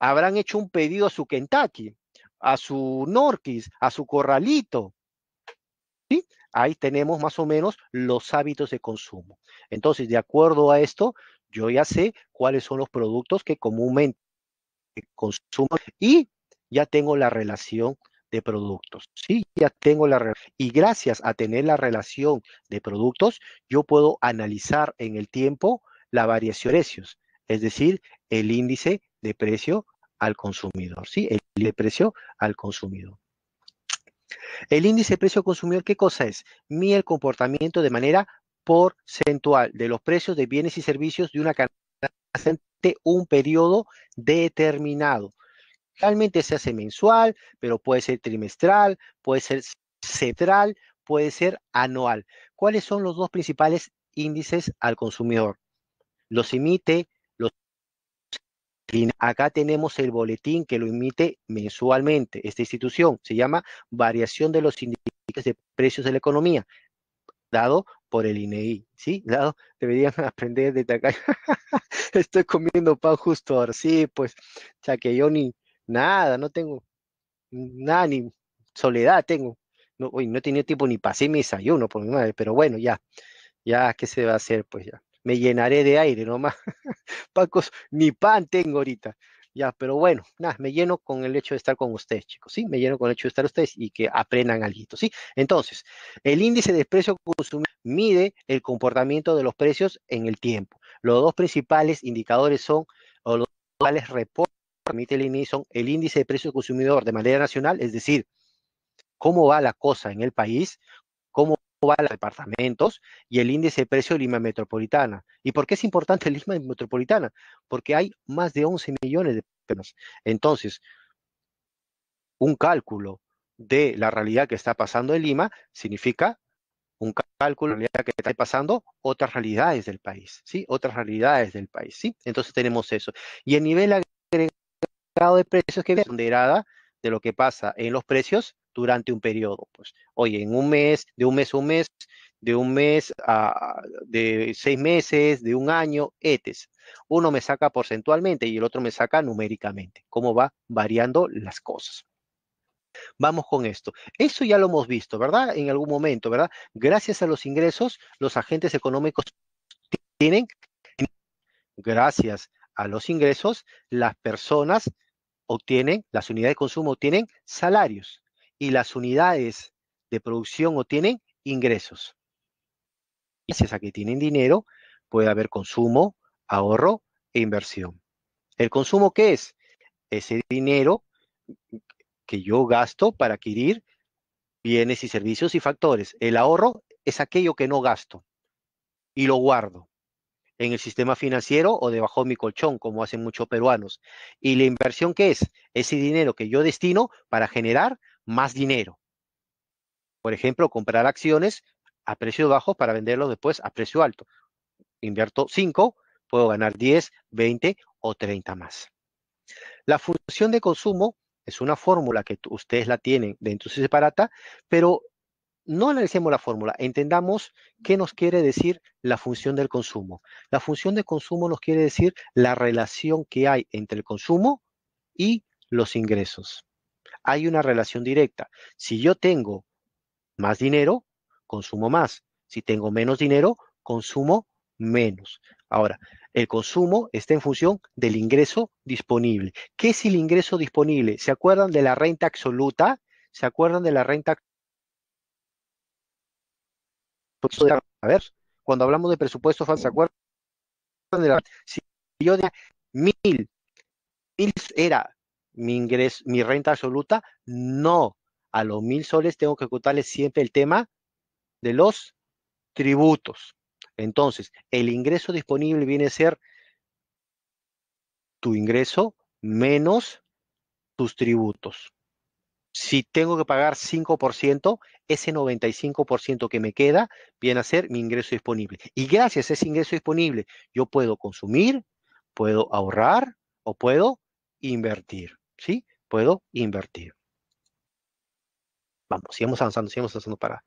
A: Habrán hecho un pedido a su Kentucky, a su Norquis, a su Corralito. Ahí tenemos más o menos los hábitos de consumo. Entonces, de acuerdo a esto, yo ya sé cuáles son los productos que comúnmente consumo y ya tengo la relación de productos. Sí, ya tengo la y gracias a tener la relación de productos, yo puedo analizar en el tiempo la variación de precios, es decir, el índice de precio al consumidor, sí, el de precio al consumidor. El índice de precio al consumidor, ¿qué cosa es? Mide el comportamiento de manera porcentual de los precios de bienes y servicios de una un periodo determinado. Realmente se hace mensual, pero puede ser trimestral, puede ser central, puede ser anual. ¿Cuáles son los dos principales índices al consumidor? Los emite los Acá tenemos el boletín que lo emite mensualmente. Esta institución se llama Variación de los índices de Precios de la Economía dado por el INEI, ¿sí? Dado, deberían aprender desde acá. Estoy comiendo pan justo ahora, sí, pues, ya que yo ni nada, no tengo nada, ni soledad tengo. No, no he tenido tiempo ni pasé mi desayuno por mi madre, pero bueno, ya, ya, ¿qué se va a hacer? Pues ya, me llenaré de aire nomás. Pacos, ni pan tengo ahorita. Ya, pero bueno, nada, me lleno con el hecho de estar con ustedes, chicos, ¿sí? Me lleno con el hecho de estar ustedes y que aprendan algo, ¿sí? Entonces, el índice de precio consumidor mide el comportamiento de los precios en el tiempo. Los dos principales indicadores son, o los principales reportes que permite el INI son el índice de precio consumidor de manera nacional, es decir, cómo va la cosa en el país, cómo va a los departamentos y el índice de precio de Lima Metropolitana. ¿Y por qué es importante Lima Metropolitana? Porque hay más de 11 millones de personas. Entonces, un cálculo de la realidad que está pasando en Lima significa un cálculo de la realidad que está pasando otras realidades del país, ¿sí? Otras realidades del país, ¿sí? Entonces tenemos eso. Y el nivel agregado de precios que es ponderada de lo que pasa en los precios durante un periodo. Pues, oye, en un mes, de un mes a un mes, de un mes a de seis meses, de un año, etes. Uno me saca porcentualmente y el otro me saca numéricamente, cómo va variando las cosas. Vamos con esto. Eso ya lo hemos visto, ¿verdad? En algún momento, ¿verdad? Gracias a los ingresos, los agentes económicos tienen, gracias a los ingresos, las personas obtienen, las unidades de consumo obtienen salarios y las unidades de producción o tienen ingresos. Gracias a que tienen dinero, puede haber consumo, ahorro e inversión. ¿El consumo qué es? Ese dinero que yo gasto para adquirir bienes y servicios y factores. El ahorro es aquello que no gasto y lo guardo en el sistema financiero o debajo de mi colchón, como hacen muchos peruanos. ¿Y la inversión qué es? Ese dinero que yo destino para generar más dinero. Por ejemplo, comprar acciones a precio bajo para venderlos después a precio alto. Invierto 5, puedo ganar 10, 20 o 30 más. La función de consumo es una fórmula que ustedes la tienen dentro de su separata, pero no analicemos la fórmula, entendamos qué nos quiere decir la función del consumo. La función de consumo nos quiere decir la relación que hay entre el consumo y los ingresos hay una relación directa. Si yo tengo más dinero, consumo más. Si tengo menos dinero, consumo menos. Ahora, el consumo está en función del ingreso disponible. ¿Qué es el ingreso disponible? ¿Se acuerdan de la renta absoluta? ¿Se acuerdan de la renta? A ver, cuando hablamos de presupuesto, ¿se acuerdan? Si yo de mil, mil era mi ingreso, mi renta absoluta, no. A los mil soles tengo que contarles siempre el tema de los tributos. Entonces, el ingreso disponible viene a ser tu ingreso menos tus tributos. Si tengo que pagar 5%, ese 95% que me queda viene a ser mi ingreso disponible. Y gracias a ese ingreso disponible, yo puedo consumir, puedo ahorrar o puedo invertir. ¿sí? Puedo invertir. Vamos, sigamos avanzando, sigamos avanzando para.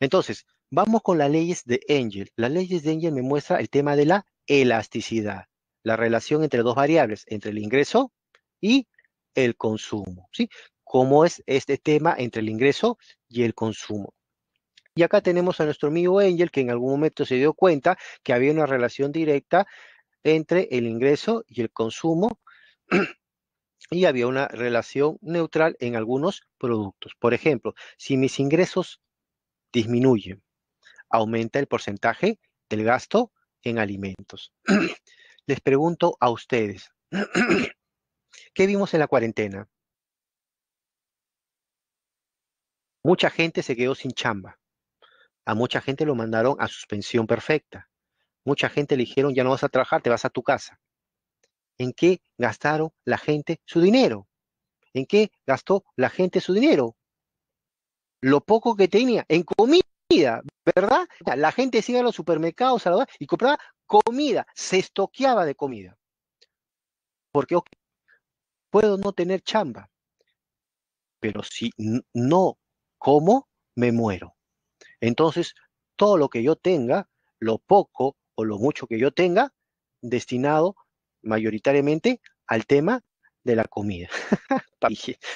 A: Entonces, vamos con las leyes de Engel. Las leyes de Engel me muestra el tema de la elasticidad, la relación entre dos variables, entre el ingreso y el consumo, ¿sí? ¿Cómo es este tema entre el ingreso y el consumo? Y acá tenemos a nuestro amigo Engel, que en algún momento se dio cuenta que había una relación directa entre el ingreso y el consumo y había una relación neutral en algunos productos. Por ejemplo, si mis ingresos disminuyen, aumenta el porcentaje del gasto en alimentos. Les pregunto a ustedes, ¿qué vimos en la cuarentena? Mucha gente se quedó sin chamba. A mucha gente lo mandaron a suspensión perfecta. Mucha gente le dijeron, ya no vas a trabajar, te vas a tu casa en qué gastaron la gente su dinero. ¿En qué gastó la gente su dinero? Lo poco que tenía, en comida, ¿verdad? La gente se iba a los supermercados a la y compraba comida, se estoqueaba de comida. Porque puedo no tener chamba, pero si no como, me muero. Entonces, todo lo que yo tenga, lo poco o lo mucho que yo tenga, destinado mayoritariamente al tema de la comida,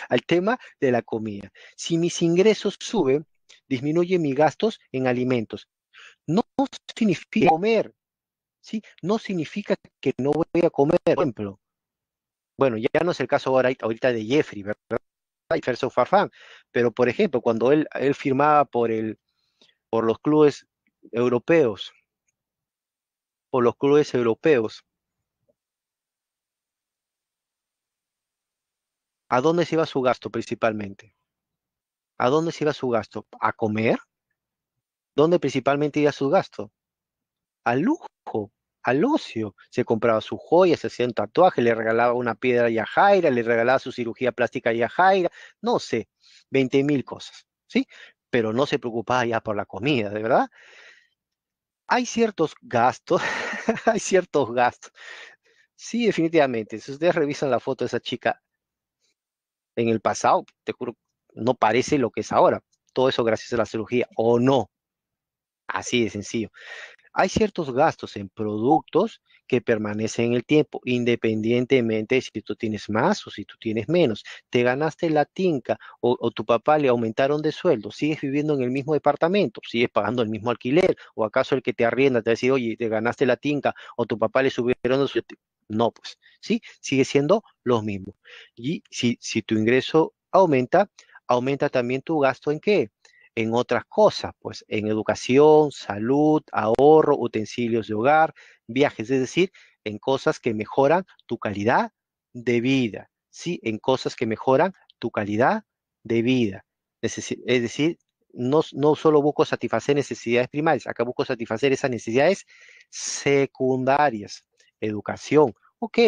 A: al tema de la comida. Si mis ingresos suben, disminuye mis gastos en alimentos. No significa comer, ¿sí? No significa que no voy a comer, por ejemplo. Bueno, ya no es el caso ahora, ahorita de Jeffrey, ¿verdad? pero por ejemplo, cuando él, él firmaba por, el, por los clubes europeos, por los clubes europeos, ¿a dónde se iba su gasto principalmente? ¿A dónde se iba su gasto? ¿A comer? ¿Dónde principalmente iba su gasto? Al lujo, al ocio. Se compraba su joya, se hacía un tatuaje, le regalaba una piedra a Jaira, le regalaba su cirugía plástica a Jaira, no sé, 20 mil cosas, ¿sí? Pero no se preocupaba ya por la comida, ¿de verdad? Hay ciertos gastos, hay ciertos gastos. Sí, definitivamente. Si ustedes revisan la foto de esa chica, en el pasado, te juro, no parece lo que es ahora. Todo eso gracias a la cirugía, o no. Así de sencillo. Hay ciertos gastos en productos que permanecen en el tiempo, independientemente de si tú tienes más o si tú tienes menos. Te ganaste la tinca o, tu papá le aumentaron de sueldo, sigues viviendo en el mismo departamento, sigues pagando el mismo alquiler, o acaso el que te arrienda te ha a oye, te ganaste la tinca o tu papá le subieron de sueldo. No, pues, ¿sí? Sigue siendo lo mismo. Y si, si tu ingreso aumenta, aumenta también tu gasto en qué? En otras cosas, pues en educación, salud, ahorro, utensilios de hogar, viajes, es decir, en cosas que mejoran tu calidad de vida, ¿sí? En cosas que mejoran tu calidad de vida. Es decir, no, no, solo busco satisfacer necesidades primarias, acá busco satisfacer esas necesidades secundarias educación. Ok,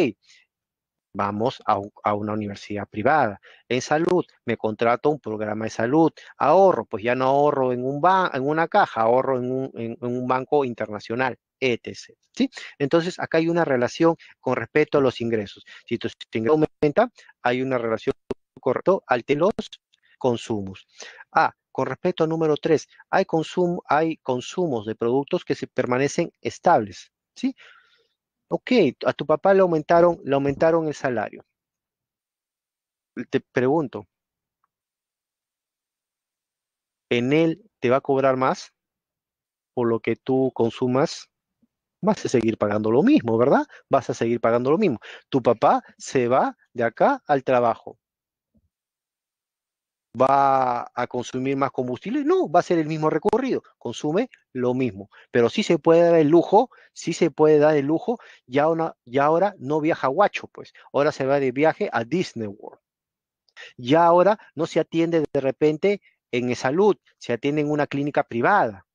A: vamos a, una universidad privada. En salud, me contrato un programa de salud. Ahorro, pues ya no ahorro en, un en una caja, ahorro en un, banco internacional, etc. ¿sí? Entonces, acá hay una relación con respecto a los ingresos. Si tu ingreso aumenta, hay una relación correcta al de los consumos. Ah, con respecto al número tres, hay, hay consumos de productos que se permanecen estables. ¿sí? Ok, a tu papá le aumentaron, le aumentaron el salario. Te pregunto, ¿En él te va a cobrar más por lo que tú consumas, vas a seguir pagando lo mismo, ¿verdad? Vas a seguir pagando lo mismo. Tu papá se va de acá al trabajo va a consumir más combustible, no, va a ser el mismo recorrido, consume lo mismo, pero sí se puede dar el lujo, sí se puede dar el lujo, ya, ahora no viaja a Huacho, pues, ahora se va de viaje a Disney World. Ya ahora no se atiende de repente en salud, se atiende en una clínica privada.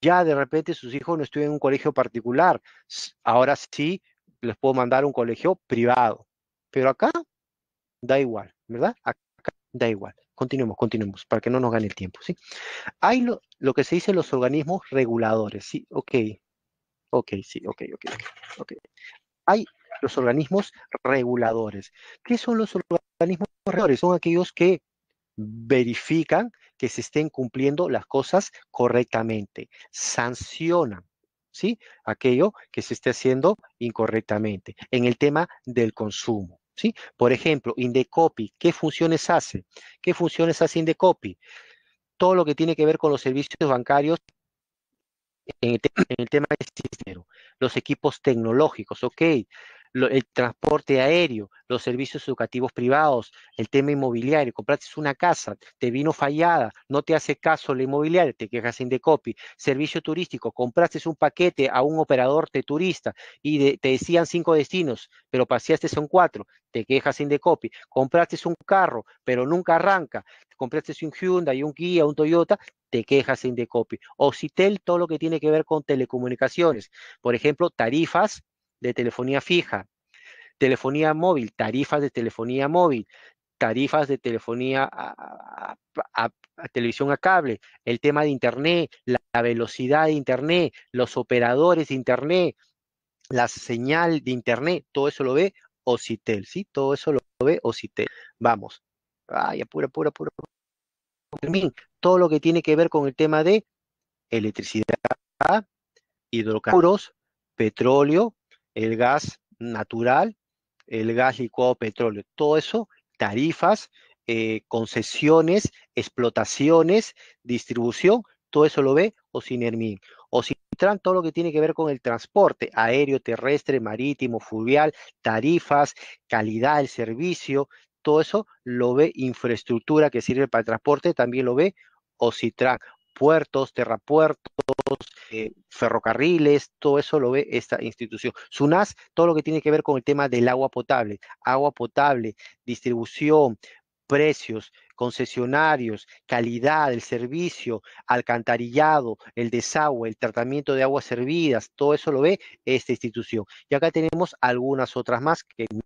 A: Ya de repente sus hijos no estudian en un colegio particular, ahora sí les puedo mandar a un colegio privado, pero acá da igual, ¿verdad? Acá Da igual. Continuemos, continuemos, para que no nos gane el tiempo, ¿sí? Hay lo, que se dice los organismos reguladores, ¿sí? Ok, ok, sí, ok, ok, ok. Hay los organismos reguladores. ¿Qué son los organismos reguladores? Son aquellos que verifican que se estén cumpliendo las cosas correctamente, sancionan, ¿sí? Aquello que se esté haciendo incorrectamente en el tema del consumo. Por ejemplo, Indecopy, ¿qué funciones hace? ¿Qué funciones hace Indecopy? Todo lo que tiene que ver con los servicios bancarios en el, tema de dinero. los equipos tecnológicos, ok, el transporte aéreo, los servicios educativos privados, el tema inmobiliario, compraste una casa, te vino fallada, no te hace caso la inmobiliaria, te quejas en Decopi, servicio turístico, compraste un paquete a un operador de turista y te decían cinco destinos, pero paseaste son cuatro, te quejas en Decopi, compraste un carro, pero nunca arranca, compraste un Hyundai, un Kia, un Toyota, te quejas en Decopi. O Citel, todo lo que tiene que ver con telecomunicaciones. Por ejemplo, tarifas de telefonía fija, telefonía móvil, tarifas de telefonía móvil, tarifas de telefonía a, televisión a cable, el tema de Internet, la, velocidad de Internet, los operadores de Internet, la señal de Internet, todo eso lo ve OCITEL, ¿sí? Todo eso lo ve OCITEL. Vamos. Ay, apura, apura, apura. Todo lo que tiene que ver con el tema de electricidad, hidrocarburos, petróleo, el gas natural, el gas licuado petróleo, todo eso, tarifas, eh, concesiones, explotaciones, distribución, todo eso lo ve Ocinermin. Tran, todo lo que tiene que ver con el transporte aéreo, terrestre, marítimo, fluvial, tarifas, calidad del servicio, todo eso lo ve infraestructura que sirve para el transporte, también lo ve Ocitran puertos, terrapuertos, eh, ferrocarriles, todo eso lo ve esta institución. SUNAS, todo lo que tiene que ver con el tema del agua potable, agua potable, distribución, precios, concesionarios, calidad, el servicio, alcantarillado, el desagüe, el tratamiento de aguas servidas, todo eso lo ve esta institución. Y acá tenemos algunas otras más que no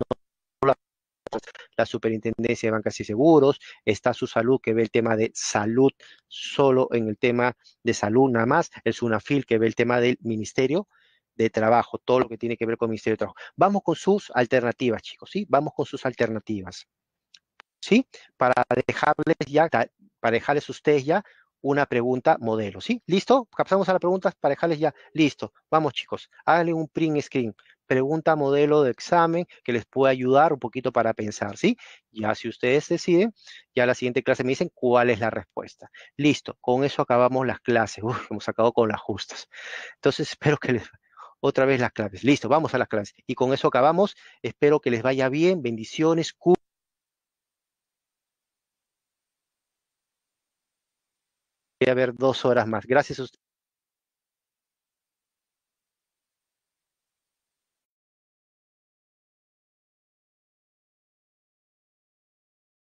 A: la Superintendencia de Bancas y Seguros, está su salud que ve el tema de salud solo en el tema de salud nada más, el SUNAFIL que ve el tema del Ministerio de Trabajo, todo lo que tiene que ver con el Ministerio de Trabajo. Vamos con sus alternativas, chicos, ¿sí? Vamos con sus alternativas. ¿Sí? Para dejarles ya, para dejarles ustedes ya una pregunta modelo, ¿sí? ¿Listo? Pasamos a las preguntas para dejarles ya. Listo. Vamos, chicos. Háganle un print screen pregunta modelo de examen que les puede ayudar un poquito para pensar, ¿sí? Ya si ustedes deciden, ya la siguiente clase me dicen cuál es la respuesta. Listo, con eso acabamos las clases. Uf, hemos acabado con las justas. Entonces, espero que les otra vez las clases. Listo, vamos a las clases. Y con eso acabamos. Espero que les vaya bien. Bendiciones. Voy a ver dos horas más. Gracias a ustedes.